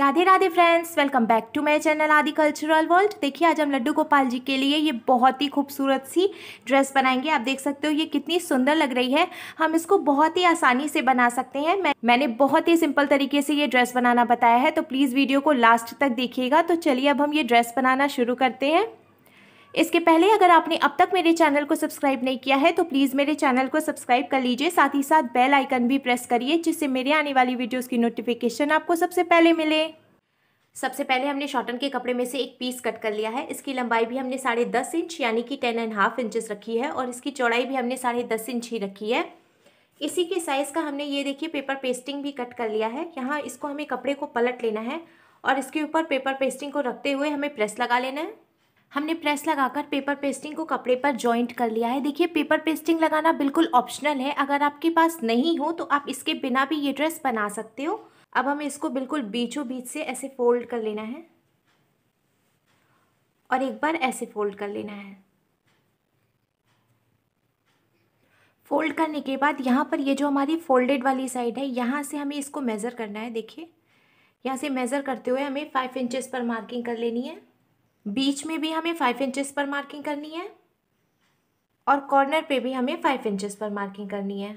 Radhe Radhe friends welcome back to my channel Aadi cultural world देखिए आज हम लड्डू गोपाल जी के लिए ये बहुत ही खूबसूरत सी ड्रेस बनाएंगे आप देख सकते हो ये कितनी सुंदर लग रही है हम इसको बहुत ही आसानी से बना सकते हैं मैं मैंने बहुत ही सिंपल तरीके से ये ड्रेस बनाना बताया है तो प्लीज़ वीडियो को लास्ट तक देखिएगा तो चलिए अब हम ये ड्रेस बनाना शुरू करते हैं इसके पहले अगर आपने अब तक मेरे चैनल को सब्सक्राइब नहीं किया है तो प्लीज़ मेरे चैनल को सब्सक्राइब कर लीजिए साथ ही साथ बेल आइकन भी प्रेस करिए जिससे मेरे आने वाली वीडियोज़ की नोटिफिकेशन आपको सबसे पहले मिले सबसे पहले हमने शॉर्टन के कपड़े में से एक पीस कट कर लिया है इसकी लंबाई भी हमने साढ़े दस इंच यानी कि टेन एंड हाफ इंचज़ रखी है और इसकी चौड़ाई भी हमने साढ़े दस इंच ही रखी है इसी के साइज़ का हमने ये देखिए पेपर पेस्टिंग भी कट कर लिया है यहाँ इसको हमें कपड़े को पलट लेना है और इसके ऊपर पेपर पेस्टिंग को रखते हुए हमें प्रेस लगा लेना है हमने प्रेस लगाकर पेपर पेस्टिंग को कपड़े पर जॉइंट कर लिया है देखिए पेपर पेस्टिंग लगाना बिल्कुल ऑप्शनल है अगर आपके पास नहीं हो तो आप इसके बिना भी ये ड्रेस बना सकते हो अब हमें इसको बिल्कुल बीचों बीच से ऐसे फोल्ड कर लेना है और एक बार ऐसे फोल्ड कर लेना है फोल्ड करने के बाद यहाँ पर ये जो हमारी फोल्डेड वाली साइड है यहाँ से हमें इसको मेज़र करना है देखिए यहाँ से मेज़र करते हुए हमें फाइव इंचेस पर मार्किंग कर लेनी है बीच में भी हमें फाइव इंचेस पर मार्किंग करनी है और कॉर्नर पे भी हमें फाइव इंचेस पर मार्किंग करनी है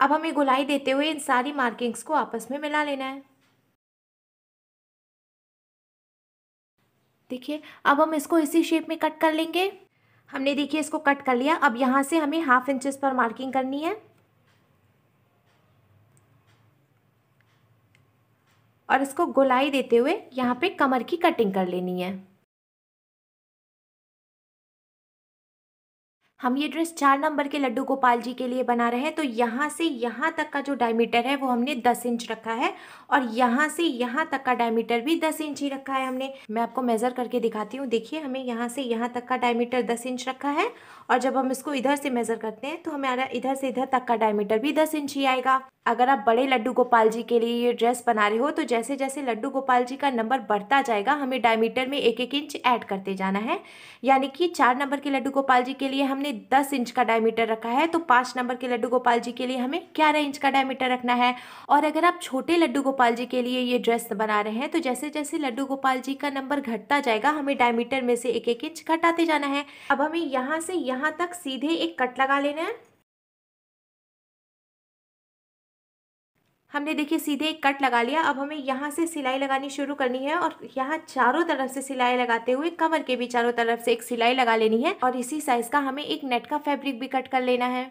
अब हमें गुलाई देते हुए इन सारी मार्किंग्स को आपस में मिला लेना है देखिए अब हम इसको इसी शेप में कट कर लेंगे हमने देखिए इसको कट कर लिया अब यहाँ से हमें हाफ इंचेस पर मार्किंग करनी है और इसको गोलाई देते हुए यहाँ पे कमर की कटिंग कर लेनी है हम ये ड्रेस चार नंबर के लड्डू गोपाल जी के लिए बना रहे हैं तो यहाँ से यहाँ तक का जो डायमीटर है वो हमने दस इंच रखा है और यहाँ से यहाँ तक का डायमीटर भी दस इंच ही रखा है हमने मैं आपको मेज़र करके दिखाती हूँ देखिए हमें यहाँ से यहाँ तक का डायमीटर दस इंच रखा है और जब हम इसको इधर से मेज़र करते हैं तो हमारा इधर से इधर तक का डायमीटर भी दस इंच ही आएगा अगर आप बड़े लड्डू गोपाल जी के लिए ये ड्रेस बना रहे हो तो जैसे जैसे लड्डू गोपाल जी का नंबर बढ़ता जाएगा हमें डायमीटर में एक एक इंच ऐड करते जाना है यानी कि चार नंबर के लड्डू गोपाल जी के लिए हमने दस इंच का डायमीटर रखा है तो पाँच नंबर के लड्डू गोपाल जी के लिए हमें ग्यारह इंच का डायमीटर रखना है और अगर आप छोटे लड्डू गोपाल जी के लिए ये ड्रेस बना रहे हैं तो जैसे जैसे लड्डू गोपाल जी का नंबर घटता जाएगा हमें डायमीटर में से एक एक इंच घटाते जाना है अब हमें यहाँ से यहाँ तक सीधे एक कट लगा लेना है हमने देखिए सीधे एक कट लगा लिया अब हमें यहाँ से सिलाई लगानी शुरू करनी है और यहाँ चारों तरफ से सिलाई लगाते हुए कमर के भी चारों तरफ से एक सिलाई लगा लेनी है और इसी साइज का हमें एक नेट का फैब्रिक भी कट कर लेना है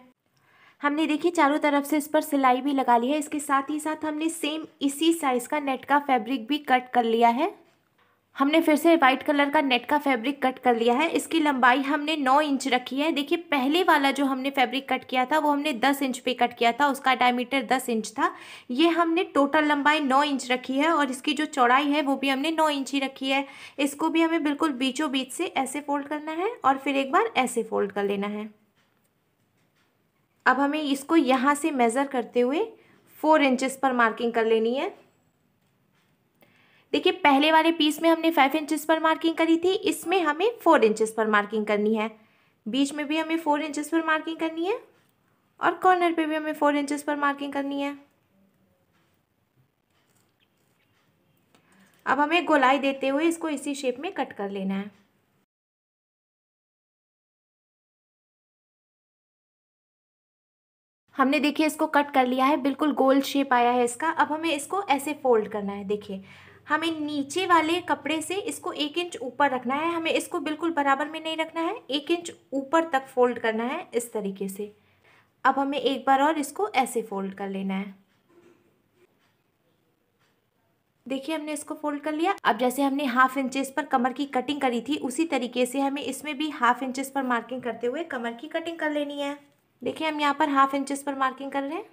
हमने देखिए चारों तरफ से इस पर सिलाई भी लगा ली है इसके साथ ही साथ हमने सेम इसी साइज का नेट का फैब्रिक भी कट कर लिया है हमने फिर से वाइट कलर का नेट का फैब्रिक कट कर लिया है इसकी लंबाई हमने 9 इंच रखी है देखिए पहले वाला जो हमने फैब्रिक कट किया था वो हमने 10 इंच पे कट किया था उसका डायमीटर 10 इंच था ये हमने टोटल लंबाई 9 इंच रखी है और इसकी जो चौड़ाई है वो भी हमने 9 इंच ही रखी है इसको भी हमें बिल्कुल बीचों बीच से ऐसे फोल्ड करना है और फिर एक बार ऐसे फोल्ड कर लेना है अब हमें इसको यहाँ से मेज़र करते हुए फोर इंचज़ पर मार्किंग कर लेनी है देखिए पहले वाले पीस में हमने फाइव इंचज़ पर मार्किंग करी थी इसमें हमें फोर इंचज़ पर मार्किंग करनी है बीच में भी हमें फोर इंचज़ पर मार्किंग करनी है और कॉर्नर पे भी हमें फोर इंचज़ पर मार्किंग करनी है अब हमें गोलाई देते हुए इसको इसी शेप में कट कर लेना है हमने देखिए इसको कट कर लिया है बिल्कुल गोल शेप आया है इसका अब हमें इसको ऐसे फोल्ड करना है देखिए हमें नीचे वाले कपड़े से इसको एक इंच ऊपर रखना है हमें इसको बिल्कुल बराबर में नहीं रखना है एक इंच ऊपर तक फोल्ड करना है इस तरीके से अब हमें एक बार और इसको ऐसे फोल्ड कर लेना है देखिए हमने इसको फोल्ड कर लिया अब जैसे हमने हाफ इंचेस पर कमर की कटिंग करी थी उसी तरीके से हमें इसमें भी हाफ इंचेस पर मार्किंग करते हुए कमर की कटिंग कर लेनी है देखिए हम यहाँ पर हाफ इंचेस पर मार्किंग कर रहे हैं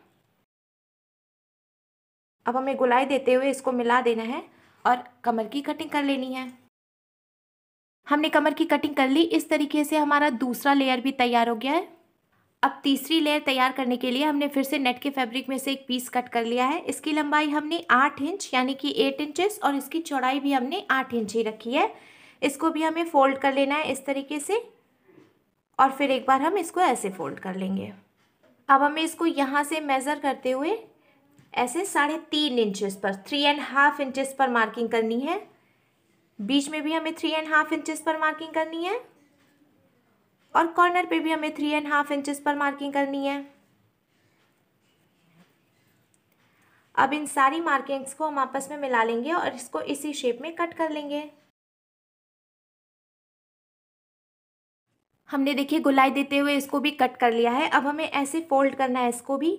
अब हमें गुलाई देते हुए इसको मिला देना है और कमर की कटिंग कर लेनी है हमने कमर की कटिंग कर ली इस तरीके से हमारा दूसरा लेयर भी तैयार हो गया है अब तीसरी लेयर तैयार करने के लिए हमने फिर से नेट के फैब्रिक में से एक पीस कट कर लिया है इसकी लंबाई हमने आठ इंच यानी कि एट इंचेस और इसकी चौड़ाई भी हमने आठ इंच ही रखी है इसको भी हमें फोल्ड कर लेना है इस तरीके से और फिर एक बार हम इसको ऐसे फोल्ड कर लेंगे अब हमें इसको यहाँ से मेज़र करते हुए ऐसे साढ़े तीन इंचेस पर थ्री एंड हाफ इंचेस पर मार्किंग करनी है बीच में भी हमें थ्री एंड हाफ इंचेस पर मार्किंग करनी है और कॉर्नर पे भी हमें थ्री एंड हाफ इंचेस पर मार्किंग करनी है अब इन सारी मार्किंग्स को हम आपस में मिला लेंगे और इसको इसी शेप में कट कर लेंगे हमने देखिए गुलाई देते हुए इसको भी कट कर लिया है अब हमें ऐसे फोल्ड करना है इसको भी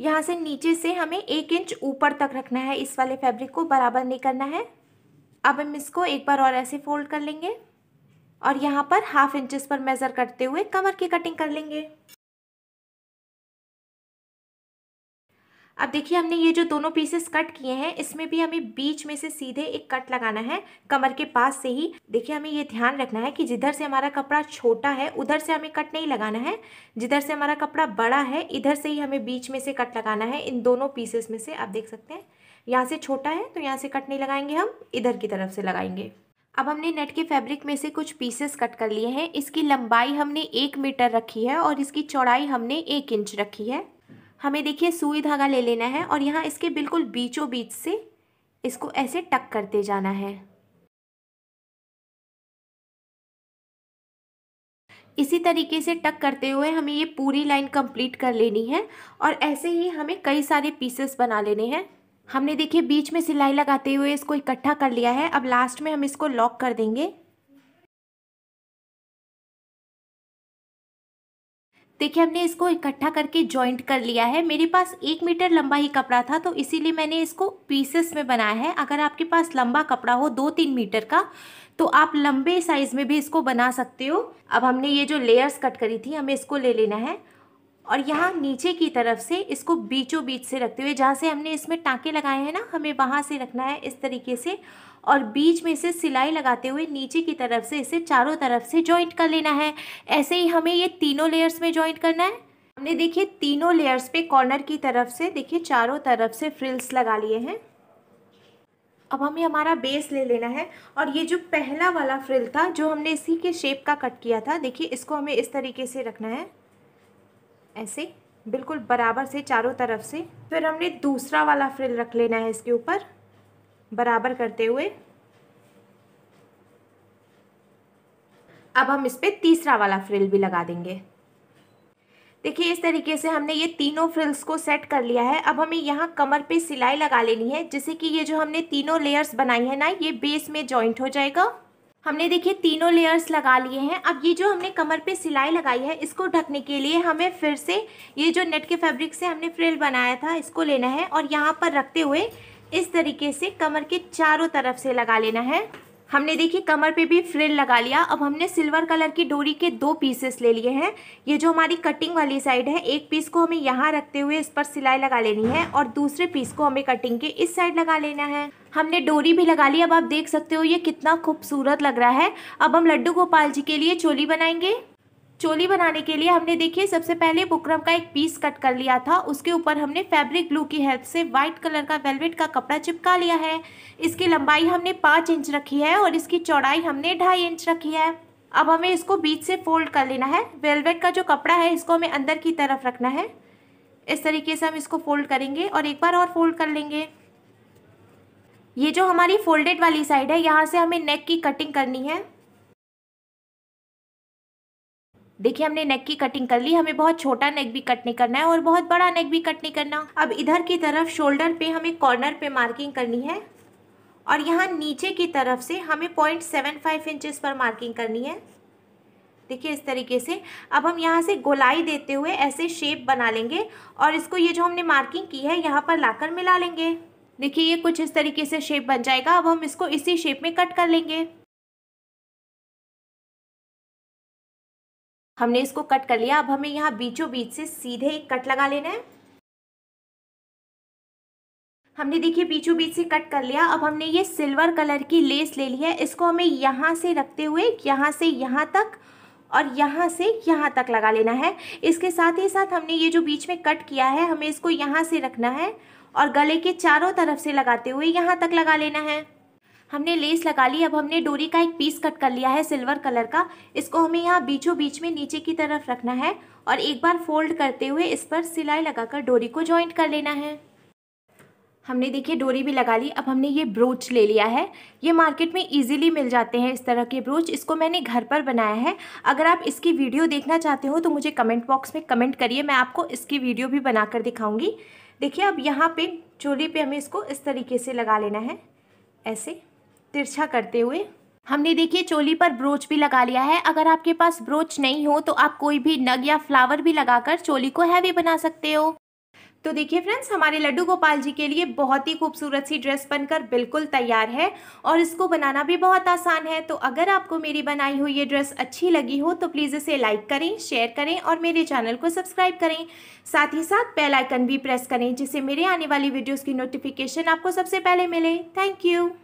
यहाँ से नीचे से हमें एक इंच ऊपर तक रखना है इस वाले फैब्रिक को बराबर नहीं करना है अब हम इसको एक बार और ऐसे फोल्ड कर लेंगे और यहाँ पर हाफ इंचेस पर मेज़र करते हुए कमर की कटिंग कर लेंगे अब देखिए हमने ये जो दोनों पीसेस कट किए हैं इसमें भी हमें बीच में से सीधे एक कट लगाना है कमर के पास से ही देखिए हमें ये ध्यान रखना है कि जिधर से हमारा कपड़ा छोटा है उधर से हमें कट नहीं लगाना है जिधर से हमारा कपड़ा बड़ा है इधर से ही हमें बीच में से कट लगाना है इन दोनों पीसेस में से आप देख सकते हैं यहाँ से छोटा है तो यहाँ से कट नहीं लगाएंगे हम इधर की तरफ से लगाएंगे अब हमने नेट के फैब्रिक में से कुछ पीसेस कट कर लिए हैं इसकी लंबाई हमने एक मीटर रखी है और इसकी चौड़ाई हमने एक इंच रखी है हमें देखिए सुई धागा ले लेना है और यहाँ इसके बिल्कुल बीचों बीच से इसको ऐसे टक करते जाना है इसी तरीके से टक करते हुए हमें ये पूरी लाइन कंप्लीट कर लेनी है और ऐसे ही हमें कई सारे पीसेस बना लेने हैं हमने देखिए बीच में सिलाई लगाते हुए इसको इकट्ठा कर लिया है अब लास्ट में हम इसको लॉक कर देंगे देखिए हमने इसको इकट्ठा करके जॉइंट कर लिया है मेरे पास एक मीटर लंबा ही कपड़ा था तो इसीलिए मैंने इसको पीसेस में बनाया है अगर आपके पास लंबा कपड़ा हो दो तीन मीटर का तो आप लंबे साइज में भी इसको बना सकते हो अब हमने ये जो लेयर्स कट करी थी हमें इसको ले लेना है और यहाँ नीचे की तरफ से इसको बीचों बीच से रखते हुए जहाँ से हमने इसमें टाँके लगाए हैं ना हमें वहाँ से रखना है इस तरीके से और बीच में से सिलाई लगाते हुए नीचे की तरफ से इसे चारों तरफ से जॉइंट कर लेना है ऐसे ही हमें ये तीनों लेयर्स में जॉइंट करना है हमने देखिए तीनों लेयर्स पे कॉर्नर की तरफ से देखिए चारों तरफ से फ्रिल्स लगा लिए हैं अब हमें हमारा बेस ले लेना है और ये जो पहला वाला फ्रिल था जो हमने इसी के शेप का कट किया था देखिए इसको हमें इस तरीके से रखना है ऐसे बिल्कुल बराबर से चारों तरफ से फिर हमने दूसरा वाला फ्रिल रख लेना है इसके ऊपर बराबर करते हुए अब हम इस पर तीसरा वाला फ्रिल भी लगा देंगे देखिए इस तरीके से हमने ये तीनों फ्रिल्स को सेट कर लिया है अब हमें यहाँ कमर पे सिलाई लगा लेनी है जिससे कि ये जो हमने तीनों लेयर्स बनाई है ना ये बेस में जॉइंट हो जाएगा हमने देखिए तीनों लेयर्स लगा लिए हैं अब ये जो हमने कमर पे सिलाई लगाई है इसको ढकने के लिए हमें फिर से ये जो नेट के फैब्रिक से हमने फ्रिल बनाया था इसको लेना है और यहाँ पर रखते हुए इस तरीके से कमर के चारों तरफ से लगा लेना है हमने देखिए कमर पे भी फ्रिल लगा लिया अब हमने सिल्वर कलर की डोरी के दो पीसेस ले लिए हैं ये जो हमारी कटिंग वाली साइड है एक पीस को हमें यहाँ रखते हुए इस पर सिलाई लगा लेनी है और दूसरे पीस को हमें कटिंग के इस साइड लगा लेना है हमने डोरी भी लगा ली अब आप देख सकते हो ये कितना खूबसूरत लग रहा है अब हम लड्डू गोपाल जी के लिए चोली बनाएंगे चोली बनाने के लिए हमने देखिए सबसे पहले बुकरम का एक पीस कट कर लिया था उसके ऊपर हमने फैब्रिक ग्लू की हेल्प से वाइट कलर का वेलवेट का कपड़ा चिपका लिया है इसकी लंबाई हमने पाँच इंच रखी है और इसकी चौड़ाई हमने ढाई इंच रखी है अब हमें इसको बीच से फोल्ड कर लेना है वेलवेट का जो कपड़ा है इसको हमें अंदर की तरफ रखना है इस तरीके से हम इसको फोल्ड करेंगे और एक बार और फोल्ड कर लेंगे ये जो हमारी फोल्डेड वाली साइड है यहाँ से हमें नेक की कटिंग करनी है देखिए हमने नेक की कटिंग कर ली हमें बहुत छोटा नेक भी कट नहीं करना है और बहुत बड़ा नेक भी कट नहीं करना अब इधर की तरफ शोल्डर पे हमें कॉर्नर पे मार्किंग करनी है और यहाँ नीचे की तरफ से हमें पॉइंट सेवन फाइव इंचज़ पर मार्किंग करनी है देखिए इस तरीके से अब हम यहाँ से गोलाई देते हुए ऐसे शेप बना लेंगे और इसको ये जो हमने मार्किंग की है यहाँ पर ला मिला लेंगे देखिए ये कुछ इस तरीके से शेप बन जाएगा अब हम इसको इसी शेप में कट कर लेंगे हमने इसको कट कर लिया अब हमें यहाँ बीचों बीच से सीधे एक कट लगा लेना है हमने देखिए बीचों बीच से कट कर लिया अब हमने ये सिल्वर कलर की लेस ले ली है इसको हमें यहाँ से रखते हुए यहाँ से यहाँ तक और यहाँ से यहाँ तक लगा लेना है इसके साथ ही साथ हमने ये जो बीच में कट किया है हमें इसको यहाँ से रखना है और गले के चारों तरफ से लगाते हुए यहाँ तक लगा लेना है हमने लेस लगा ली अब हमने डोरी का एक पीस कट कर लिया है सिल्वर कलर का इसको हमें यहाँ बीचों बीच में नीचे की तरफ रखना है और एक बार फोल्ड करते हुए इस पर सिलाई लगाकर डोरी को ज्वाइंट कर लेना है हमने देखिए डोरी भी लगा ली अब हमने ये ब्रोच ले लिया है ये मार्केट में इजीली मिल जाते हैं इस तरह के ब्रोच इसको मैंने घर पर बनाया है अगर आप इसकी वीडियो देखना चाहते हो तो मुझे कमेंट बॉक्स में कमेंट करिए मैं आपको इसकी वीडियो भी बनाकर दिखाऊंगी देखिए अब यहाँ पे चोली पे हमें इसको इस तरीके से लगा लेना है ऐसे तिरछा करते हुए हमने देखिए चोली पर ब्रोच भी लगा लिया है अगर आपके पास ब्रोच नहीं हो तो आप कोई भी नग या फ्लावर भी लगाकर चोली को हैवी बना सकते हो तो देखिए फ्रेंड्स हमारे लड्डू गोपाल जी के लिए बहुत ही खूबसूरत सी ड्रेस बनकर बिल्कुल तैयार है और इसको बनाना भी बहुत आसान है तो अगर आपको मेरी बनाई हुई ये ड्रेस अच्छी लगी हो तो प्लीज़ इसे लाइक करें शेयर करें और मेरे चैनल को सब्सक्राइब करें साथ ही साथ बेल आइकन भी प्रेस करें जिससे मेरे आने वाली वीडियोज़ की नोटिफिकेशन आपको सबसे पहले मिले थैंक यू